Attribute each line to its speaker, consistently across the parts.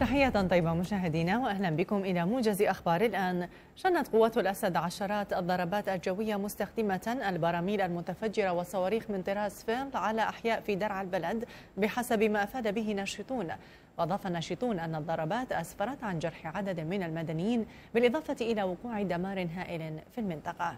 Speaker 1: تحية طيبة مشاهدينا وأهلا بكم إلى موجز أخبار الآن شنت قوات الأسد عشرات الضربات الجوية مستخدمة البراميل المتفجرة والصواريخ من طراز فيلد على أحياء في درع البلد بحسب ما أفاد به ناشطون وأضاف الناشطون أن الضربات أسفرت عن جرح عدد من المدنيين بالإضافة إلى وقوع دمار هائل في المنطقة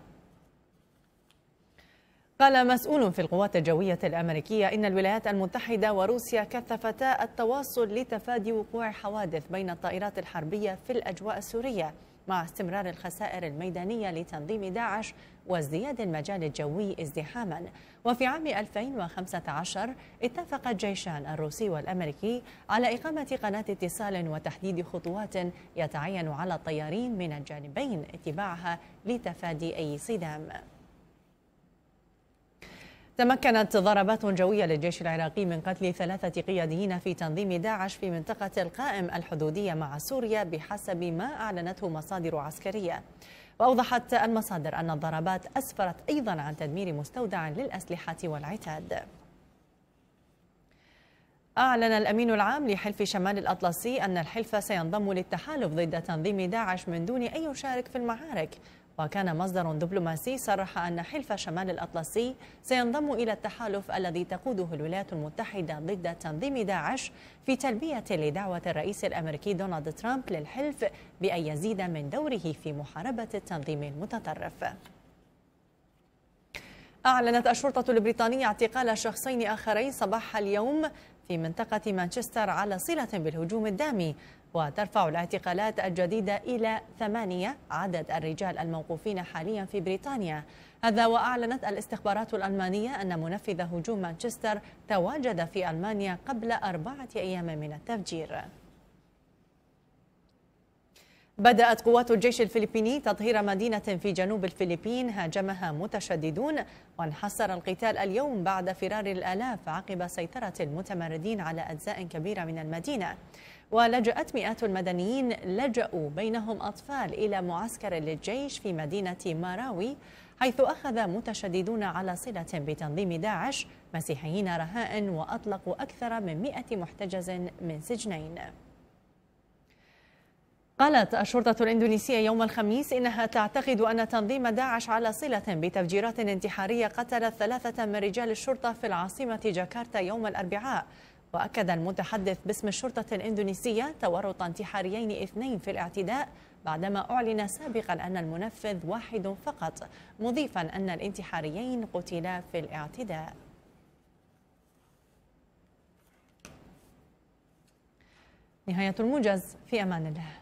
Speaker 1: قال مسؤول في القوات الجوية الأمريكية إن الولايات المتحدة وروسيا كثفتا التواصل لتفادي وقوع حوادث بين الطائرات الحربية في الأجواء السورية مع استمرار الخسائر الميدانية لتنظيم داعش وازدياد المجال الجوي ازدحاما وفي عام 2015 اتفق الجيشان الروسي والأمريكي على إقامة قناة اتصال وتحديد خطوات يتعين على الطيارين من الجانبين اتباعها لتفادي أي صدام تمكنت ضربات جوية للجيش العراقي من قتل ثلاثة قياديين في تنظيم داعش في منطقة القائم الحدودية مع سوريا بحسب ما أعلنته مصادر عسكرية وأوضحت المصادر أن الضربات أسفرت أيضا عن تدمير مستودع للأسلحة والعتاد أعلن الأمين العام لحلف شمال الأطلسي أن الحلف سينضم للتحالف ضد تنظيم داعش من دون أي يشارك في المعارك وكان مصدر دبلوماسي صرح أن حلف شمال الأطلسي سينضم إلى التحالف الذي تقوده الولايات المتحدة ضد تنظيم داعش في تلبية لدعوة الرئيس الأمريكي دونالد ترامب للحلف بأن يزيد من دوره في محاربة التنظيم المتطرف أعلنت الشرطة البريطانية اعتقال شخصين آخرين صباح اليوم في منطقة مانشستر على صلة بالهجوم الدامي وترفع الاعتقالات الجديدة إلى ثمانية عدد الرجال الموقوفين حاليا في بريطانيا هذا وأعلنت الاستخبارات الألمانية أن منفذ هجوم مانشستر تواجد في ألمانيا قبل أربعة أيام من التفجير بدأت قوات الجيش الفلبيني تطهير مدينة في جنوب الفلبين هاجمها متشددون وانحسر القتال اليوم بعد فرار الآلاف عقب سيطرة المتمردين على أجزاء كبيرة من المدينة ولجأت مئات المدنيين لجأوا بينهم أطفال إلى معسكر للجيش في مدينة ماراوي حيث أخذ متشددون على صلة بتنظيم داعش مسيحيين رهائن وأطلقوا أكثر من 100 محتجز من سجنين قالت الشرطة الإندونيسية يوم الخميس إنها تعتقد أن تنظيم داعش على صلة بتفجيرات انتحارية قتلت ثلاثة من رجال الشرطة في العاصمة جاكرتا يوم الأربعاء وأكد المتحدث باسم الشرطة الإندونيسية تورط انتحاريين اثنين في الاعتداء بعدما أعلن سابقا أن المنفذ واحد فقط مضيفا أن الانتحاريين قتلا في الاعتداء نهاية الموجز في أمان الله